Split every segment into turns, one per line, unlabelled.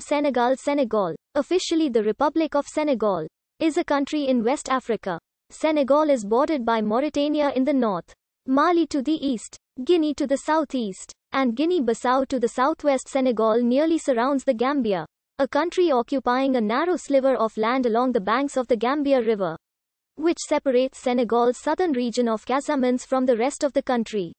Senegal Senegal, officially the Republic of Senegal, is a country in West Africa. Senegal is bordered by Mauritania in the north, Mali to the east, Guinea to the southeast, and Guinea-Bissau to the southwest. Senegal nearly surrounds the Gambia, a country occupying a narrow sliver of land along the banks of the Gambia River, which separates Senegal's southern region of Casamance from the rest of the country.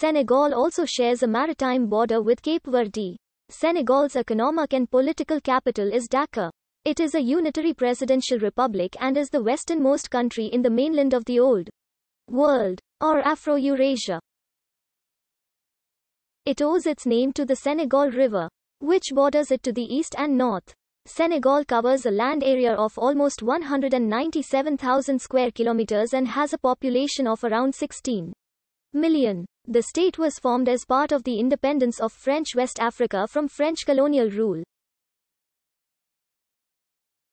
Senegal also shares a maritime border with Cape Verde. Senegal's economic and political capital is Dakar. It is a unitary presidential republic and is the westernmost country in the mainland of the Old World, or Afro-Eurasia. It owes its name to the Senegal River, which borders it to the east and north. Senegal covers a land area of almost 197,000 square kilometers and has a population of around 16 million. The state was formed as part of the independence of French West Africa from French colonial rule.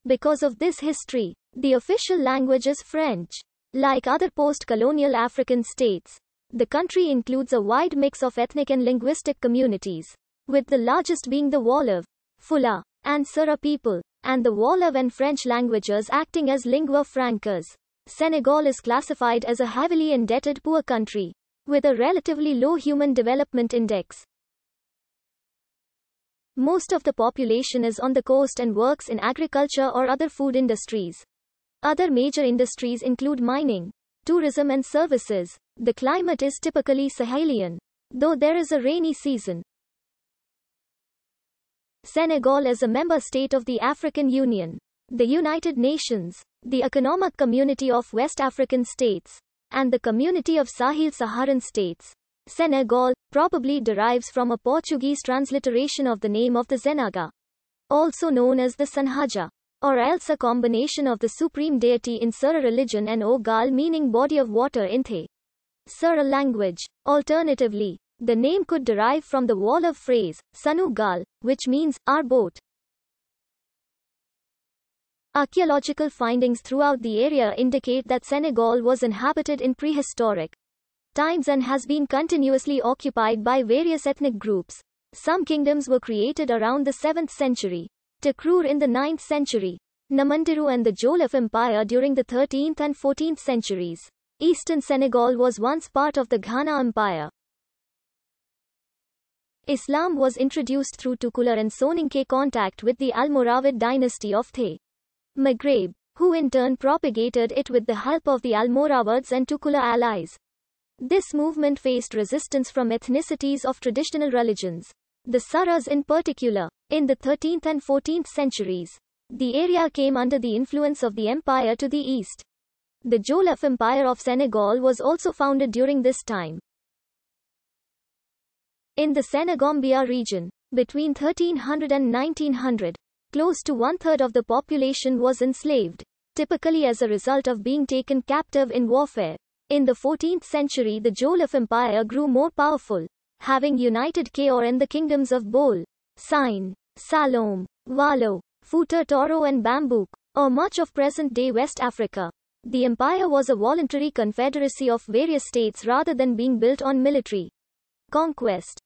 Because of this history, the official language is French. Like other post-colonial African states, the country includes a wide mix of ethnic and linguistic communities, with the largest being the Wolof, Fula, and Sura people, and the Wolof and French languages acting as lingua francas. Senegal is classified as a heavily indebted poor country with a relatively low human development index. Most of the population is on the coast and works in agriculture or other food industries. Other major industries include mining, tourism and services. The climate is typically Sahelian, though there is a rainy season. Senegal is a member state of the African Union, the United Nations, the Economic Community of West African States, and the community of Sahil Saharan states. Senegal probably derives from a Portuguese transliteration of the name of the Zenaga, also known as the Sanhaja, or else a combination of the supreme deity in Sura religion and Ogal meaning body of water in the Sura language. Alternatively, the name could derive from the Wolof phrase, Sanugal, which means our boat. Archaeological findings throughout the area indicate that Senegal was inhabited in prehistoric times and has been continuously occupied by various ethnic groups. Some kingdoms were created around the 7th century, Takrur in the 9th century, Namandiru and the Jolof Empire during the 13th and 14th centuries. Eastern Senegal was once part of the Ghana Empire. Islam was introduced through Tukular and Soninke contact with the Almoravid dynasty of Thay. Maghreb, who in turn propagated it with the help of the Almoravids and Tukula allies. This movement faced resistance from ethnicities of traditional religions, the Saras in particular. In the 13th and 14th centuries, the area came under the influence of the empire to the east. The Jolaf Empire of Senegal was also founded during this time. In the Senegambia region, between 1300 and 1900, Close to one third of the population was enslaved, typically as a result of being taken captive in warfare. In the 14th century, the Joliffe Empire grew more powerful, having united Kaor and the kingdoms of Bol, Sine, Salom, Walo, Futa Toro, and Bambouk, or much of present day West Africa. The empire was a voluntary confederacy of various states rather than being built on military conquest.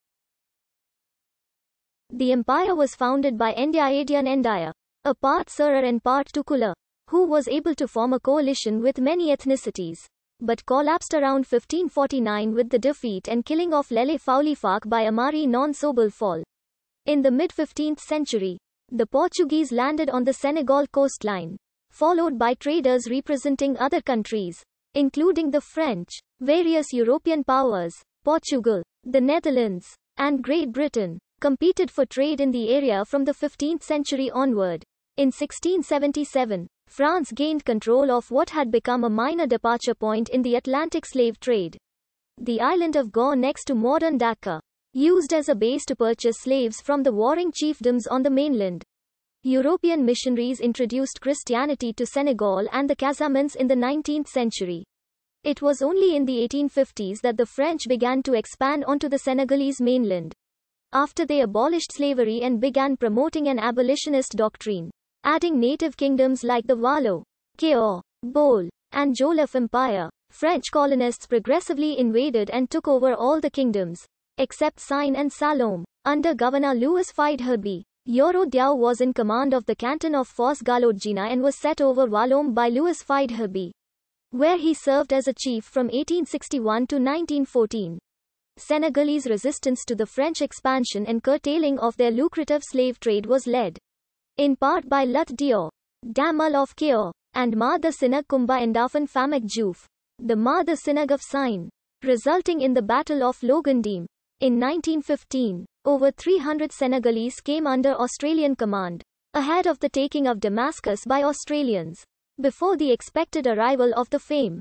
The empire was founded by Endiadian Endia, a part Surer and part Tukula, who was able to form a coalition with many ethnicities, but collapsed around 1549 with the defeat and killing of Lele Faulifak by Amari non Sobel Fall. In the mid 15th century, the Portuguese landed on the Senegal coastline, followed by traders representing other countries, including the French, various European powers, Portugal, the Netherlands, and Great Britain competed for trade in the area from the 15th century onward. In 1677, France gained control of what had become a minor departure point in the Atlantic slave trade. The island of Gore next to modern Dhaka, used as a base to purchase slaves from the warring chiefdoms on the mainland. European missionaries introduced Christianity to Senegal and the Casamance in the 19th century. It was only in the 1850s that the French began to expand onto the Senegalese mainland after they abolished slavery and began promoting an abolitionist doctrine, adding native kingdoms like the Wallo, Keor, Bol, and Jolof Empire. French colonists progressively invaded and took over all the kingdoms, except Sine and Salome. Under Governor Louis Fidherby, Yoro Diao was in command of the canton of Fos Galodgina and was set over Walloom by Louis Fidherby, where he served as a chief from 1861 to 1914. Senegalese resistance to the French expansion and curtailing of their lucrative slave trade was led in part by Lut Dior, Damal of Keor, and Ma the Sinag Kumba Endafan Famak Juf, the Ma the Sinag of Sine, resulting in the Battle of Logandim. In 1915, over 300 Senegalese came under Australian command, ahead of the taking of Damascus by Australians, before the expected arrival of the fame.